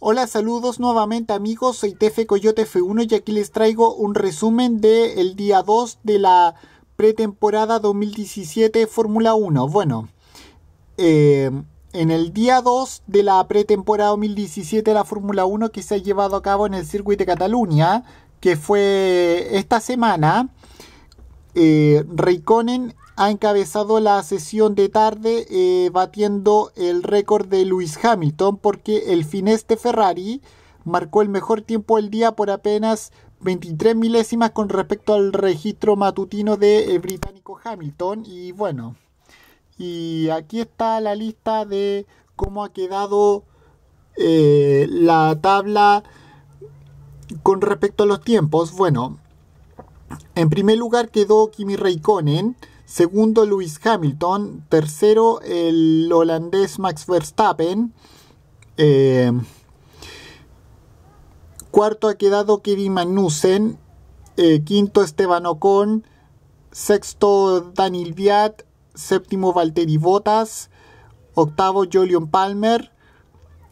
Hola, saludos nuevamente amigos, soy TF Coyote F1 y aquí les traigo un resumen del día 2 de la pretemporada 2017 Fórmula 1. Bueno, eh, en el día 2 de la pretemporada 2017 de la Fórmula 1 que se ha llevado a cabo en el circuito de Cataluña, que fue esta semana, eh, ha encabezado la sesión de tarde eh, batiendo el récord de Lewis Hamilton porque el fineste Ferrari marcó el mejor tiempo del día por apenas 23 milésimas con respecto al registro matutino de eh, británico Hamilton y bueno y aquí está la lista de cómo ha quedado eh, la tabla con respecto a los tiempos bueno en primer lugar quedó Kimi Raikkonen segundo Luis Hamilton, tercero el holandés Max Verstappen, eh, cuarto ha quedado Kevin Magnussen, eh, quinto Esteban Ocon, sexto Daniel Viat, séptimo Valtteri Bottas, octavo Jolion Palmer,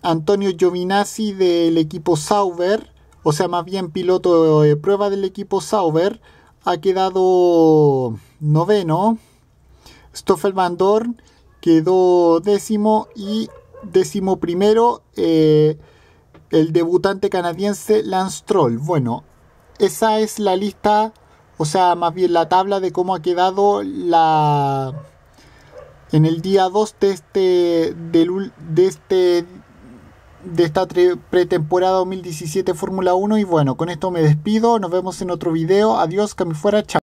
Antonio Giovinazzi del equipo Sauber, o sea, más bien piloto de prueba del equipo Sauber, ha quedado noveno. Stoffel Van Dorn quedó décimo y décimo primero eh, el debutante canadiense Lance Troll. Bueno, esa es la lista, o sea, más bien la tabla de cómo ha quedado la en el día 2 de este, de este de esta pretemporada 2017 Fórmula 1 y bueno, con esto me despido, nos vemos en otro video, adiós, que me fuera, chao.